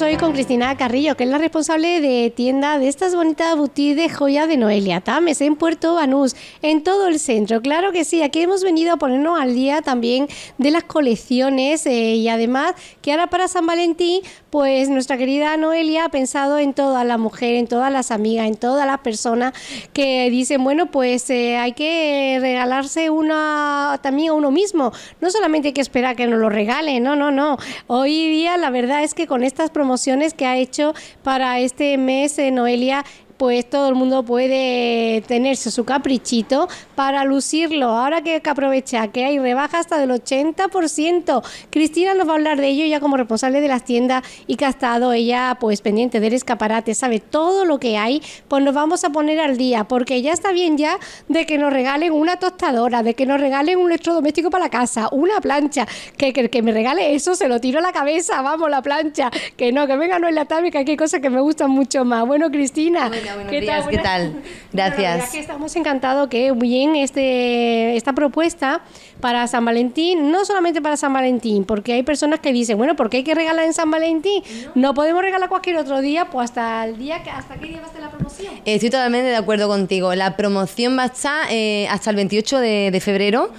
hoy con Cristina Carrillo, que es la responsable de tienda de estas bonitas boutiques de joya de Noelia Tames, en Puerto Banús, en todo el centro. Claro que sí, aquí hemos venido a ponernos al día también de las colecciones eh, y además que ahora para San Valentín, pues nuestra querida Noelia ha pensado en toda la mujer, en todas las amigas, en todas las personas que dicen, bueno, pues eh, hay que regalarse una también a uno mismo. No solamente hay que esperar que nos lo regalen, no, no, no. Hoy día la verdad es que con estas propuestas promociones que ha hecho para este mes, eh, Noelia, pues todo el mundo puede tenerse su caprichito para lucirlo. Ahora que, que aprovecha que hay rebaja hasta del 80%. Cristina nos va a hablar de ello ya como responsable de las tiendas y que ha estado ella pues pendiente del escaparate, sabe todo lo que hay, pues nos vamos a poner al día, porque ya está bien ya de que nos regalen una tostadora, de que nos regalen un electrodoméstico para la casa, una plancha, que, que, que me regale eso, se lo tiro a la cabeza, vamos la plancha, que no, que venga no en la tabla que hay cosas que me gustan mucho más. Bueno, Cristina, ¿Qué tal, ¿qué tal? Gracias. estamos encantados que bien este, esta propuesta para San Valentín, no solamente para San Valentín, porque hay personas que dicen, bueno, ¿por qué hay que regalar en San Valentín? No, podemos regalar cualquier otro día, pues hasta el día que, hasta qué día va a estar la promoción. Eh, estoy totalmente de acuerdo contigo. La promoción va a estar eh, hasta el 28 de, febrero.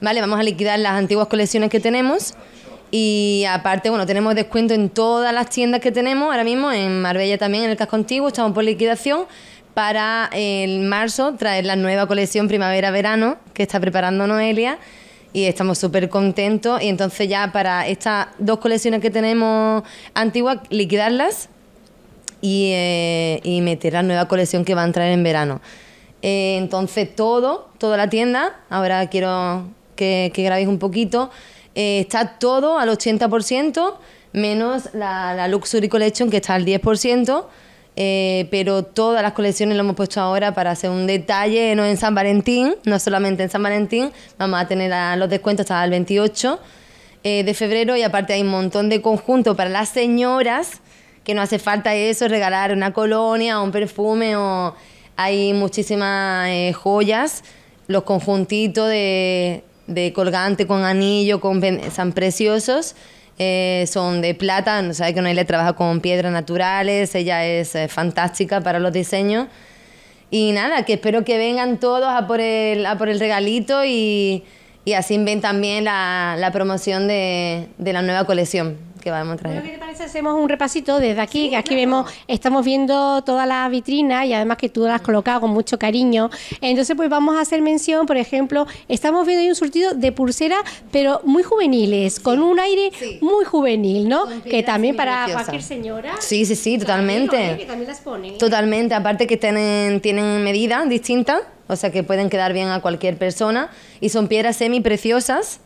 Vale, vamos a liquidar las antiguas colecciones que tenemos. Y aparte, bueno, tenemos descuento en todas las tiendas que tenemos. Ahora mismo en Marbella también, en el casco antiguo, estamos por liquidación. Para eh, el marzo traer la nueva colección primavera-verano que está preparando Noelia y estamos súper contentos. Y entonces ya para estas dos colecciones que tenemos antiguas, liquidarlas y, eh, meter la nueva colección que va a entrar en verano. Eh, entonces todo, toda la tienda, ahora quiero que, que grabéis un poquito. Eh, está todo al 80%, menos la, la, Luxury Collection que está al 10%. Eh, pero todas las colecciones lo hemos puesto ahora para hacer un detalle, no en San Valentín, no solamente en San Valentín, vamos a tener los descuentos hasta el 28 eh, de febrero y aparte hay un montón de conjuntos para las señoras, que no hace falta eso, regalar una colonia o un perfume o hay muchísimas joyas, los conjuntitos de de colgante con anillo, con son preciosos. Eh, son de plata, no sabe que Noelia trabaja con piedras naturales, ella es eh, fantástica para los diseños. Y nada, que espero que vengan todos a por el, a por el regalito y, así ven también la, promoción de, de la nueva colección que vamos a traer. Hacemos un repasito desde aquí, que aquí vemos, estamos viendo todas las vitrinas y además que tú las has colocado con mucho cariño. Entonces, pues vamos a hacer mención, por ejemplo, estamos viendo ahí un surtido de pulseras, pero muy juveniles, con un aire muy juvenil, ¿no? que también para cualquier señora. Sí, sí, sí, totalmente. Totalmente, aparte que tienen, tienen medidas distintas, o sea que pueden quedar bien a cualquier persona y son piedras semi preciosas.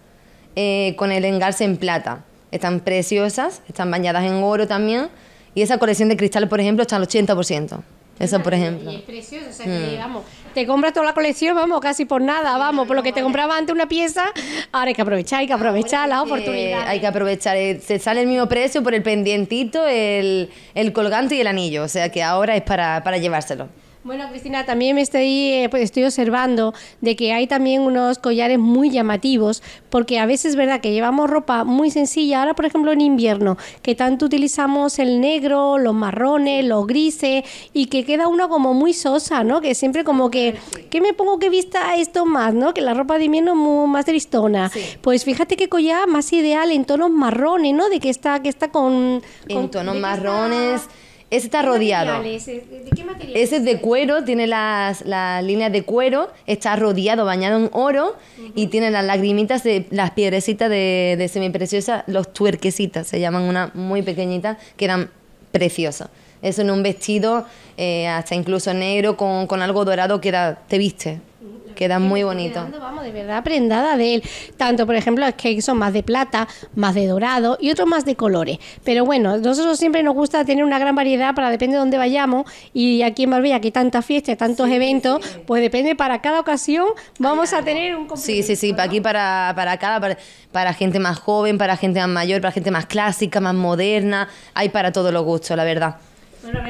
Eh, con el engarce en plata. Están preciosas, están bañadas en oro también. Y esa colección de cristal, por ejemplo, está al 80%. Eso, por ejemplo. Y es precioso, o sea, que, mm. vamos, te compras toda la colección, vamos, casi por nada, vamos, por lo que te compraba antes una pieza, ahora hay que aprovechar, hay que aprovechar las oportunidades. hay que aprovechar, se eh, sale el mismo precio por el pendientito, el, colgante y el anillo, o sea que ahora es para llevárselo. Bueno, Cristina, también me estoy, eh, pues estoy observando de que hay también unos collares muy llamativos, porque a veces es verdad que llevamos ropa muy sencilla. Ahora, por ejemplo, en invierno, que tanto utilizamos el negro, los marrones, los grises, y que queda uno como muy sosa, ¿no? Que siempre como que, ¿qué me pongo que vista esto más, ¿no? Que la ropa de invierno es más tristona. Pues fíjate qué collar más ideal en tonos marrones, ¿no? De que está, que está con... en tonos marrones. Ese está rodeado. Ese? ¿De qué material? Ese es de cuero, tiene las, líneas de cuero, está rodeado, bañado en oro y tiene las lagrimitas, de, las piedrecitas de, de semipreciosa, los tuerquecitas, se llaman una muy pequeñita, que eran preciosas. Eso en un vestido, eh, hasta incluso negro, con, con, algo dorado que era, te viste, queda muy bonito. de verdad prendada de él. Tanto, por ejemplo, es que son más de plata, más de dorado y otros más de colores. Pero bueno, nosotros siempre nos gusta tener una gran variedad para depende de dónde vayamos. Y aquí en Marbella, que tantas fiestas, tantos eventos, pues depende para cada ocasión, vamos a tener un Sí, sí, sí, para aquí para, para cada, para, para gente más joven, para gente más mayor, para gente más clásica, más moderna, hay para todos los gustos, la verdad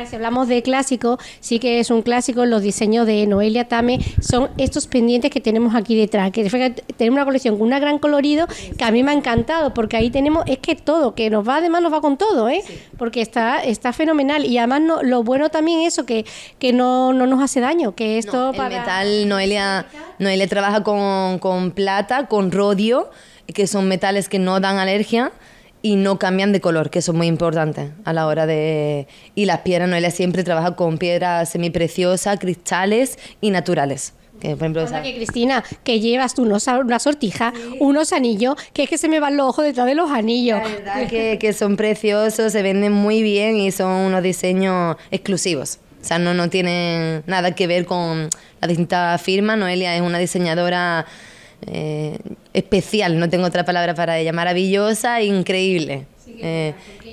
si hablamos de clásico, sí que es un clásico, los diseños de Noelia Tame son estos pendientes que tenemos aquí detrás, que tenemos una colección con un gran colorido que a mí me ha encantado, porque ahí tenemos, es que todo, que nos va, además nos va con todo, ¿eh? porque está, está fenomenal y además lo bueno también eso, que, que no, nos hace daño, que esto... el Noelia, Noelia trabaja con, con plata, con rodio, que son metales que no dan alergia y no cambian de color, que eso es muy importante a la hora de... Y las piedras, Noelia siempre trabaja con piedras semipreciosas, cristales y naturales. Que, por Cristina, que llevas tú una sortija, unos anillos, que es que se me van los ojos detrás de los anillos. verdad que, son preciosos, se venden muy bien y son unos diseños exclusivos. O sea, no, no tienen nada que ver con la distinta firma. Noelia es una diseñadora eh, especial, no tengo otra palabra para ella, maravillosa, e increíble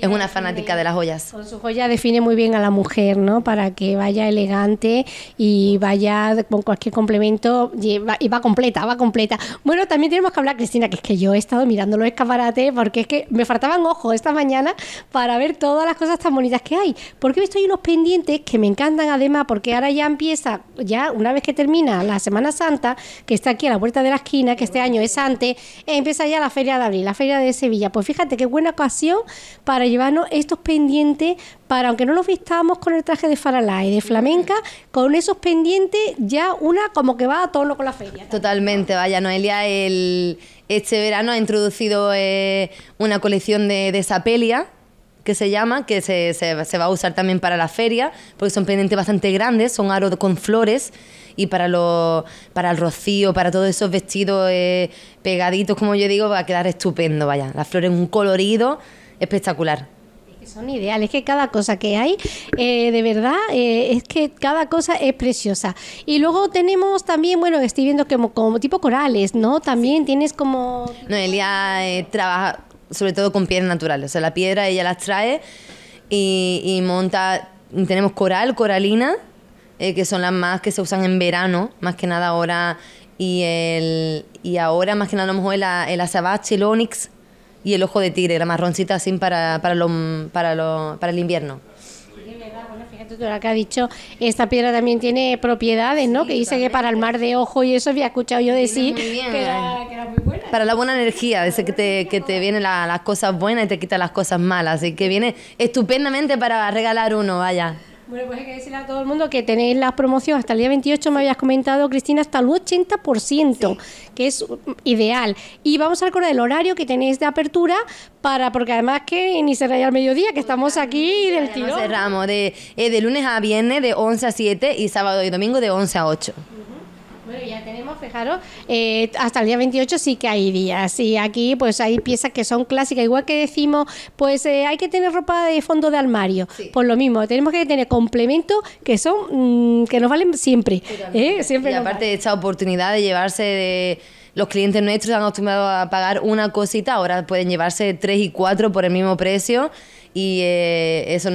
es una fanática de las joyas. Con su joya define muy bien a la mujer, ¿no? Para que vaya elegante y vaya con cualquier complemento y va, completa, va completa. Bueno, también tenemos que hablar, Cristina, que es que yo he estado mirando los escaparates porque es que me faltaban ojos esta mañana para ver todas las cosas tan bonitas que hay. Porque he visto ahí unos pendientes que me encantan además porque ahora ya empieza, ya una vez que termina la Semana Santa, que está aquí a la puerta de la esquina, que este año es antes, empieza ya la Feria de Abril, la Feria de Sevilla. Pues fíjate qué buena ocasión para para llevarnos estos pendientes para, aunque no los vistamos con el traje de faralá y de flamenca, con esos pendientes ya una como que va a tono con la feria. Totalmente, vaya Noelia, el, este verano ha introducido eh, una colección de, de sapelia que se llama, que se, va a usar también para la feria, porque son pendientes bastante grandes, son aros con flores y para, lo, para el rocío, para todos esos vestidos eh, pegaditos, como yo digo, va a quedar estupendo, vaya. Las flores un colorido espectacular son ideales, es que cada cosa que hay, eh, de verdad, eh, es que cada cosa es preciosa. Y luego tenemos también, bueno, estoy viendo que como, tipo corales, ¿no? También tienes como... No, Elia eh, trabaja sobre todo con piedras naturales, o sea, la piedra ella las trae y, monta, tenemos coral, coralina, que son las más que se usan en verano, más que nada ahora, y, el, y ahora más que nada a lo mejor el, azabache, el onyx, y el ojo de tigre, la marroncita así para, para, lo, para, lo, para el invierno. Bueno, fíjate tú lo que ha dicho, esta piedra también tiene propiedades, ¿no? que dice que para el mar de ojo y eso había escuchado yo decir que, era, muy buena. Para la buena energía, dice que te, que te vienen las cosas buenas y te quitan las cosas malas, así que viene estupendamente para regalar uno, vaya. Bueno, pues hay que decirle a todo el mundo que tenéis las promociones hasta el día 28, me habías comentado, Cristina, hasta el 80%, que es ideal. Y vamos a recordar el horario que tenéis de apertura para, porque además que ni se al mediodía, que estamos aquí del tirón. cerramos de, eh, de lunes a viernes de 11 a 7 y sábado y domingo de 11 a 8. Bueno, ya tenemos, fijaros, eh, hasta el día 28 sí que hay días y aquí pues hay piezas que son clásicas, igual que decimos, pues eh, hay que tener ropa de fondo de armario, por pues lo mismo, tenemos que tener complementos que son mm, que nos valen siempre, ¿eh? siempre y aparte de esta oportunidad de llevarse de los clientes nuestros han acostumbrado a pagar una cosita, ahora pueden llevarse tres y cuatro por el mismo precio y eso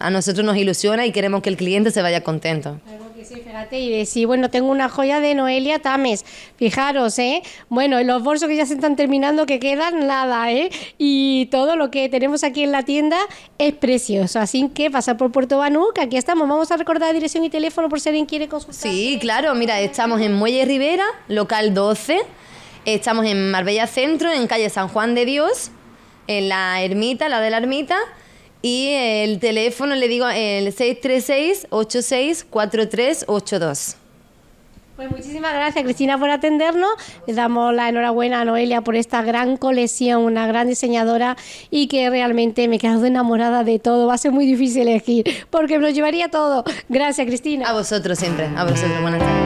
a nosotros nos ilusiona y queremos que el cliente se vaya contento sí, fíjate, y bueno, tengo una joya de Noelia Tames, fijaros, ¿eh? Bueno, los bolsos que ya se están terminando, que quedan nada, ¿eh? Y todo lo que tenemos aquí en la tienda es precioso, así que pasar por Puerto Banú, que aquí estamos, vamos a recordar dirección y teléfono por si alguien quiere consultar. Sí, claro, mira, estamos en Muelle Rivera, local 12, estamos en Marbella Centro, en calle San Juan de Dios, en la ermita, la de la ermita, y el teléfono, le digo, el 636-864382. Pues muchísimas gracias Cristina por atendernos. Le damos la enhorabuena a Noelia por esta gran colección, una gran diseñadora y que realmente me he quedado enamorada de todo. Va a ser muy difícil elegir porque me lo llevaría todo. Gracias Cristina. A vosotros siempre, a vosotros. Buenas tardes.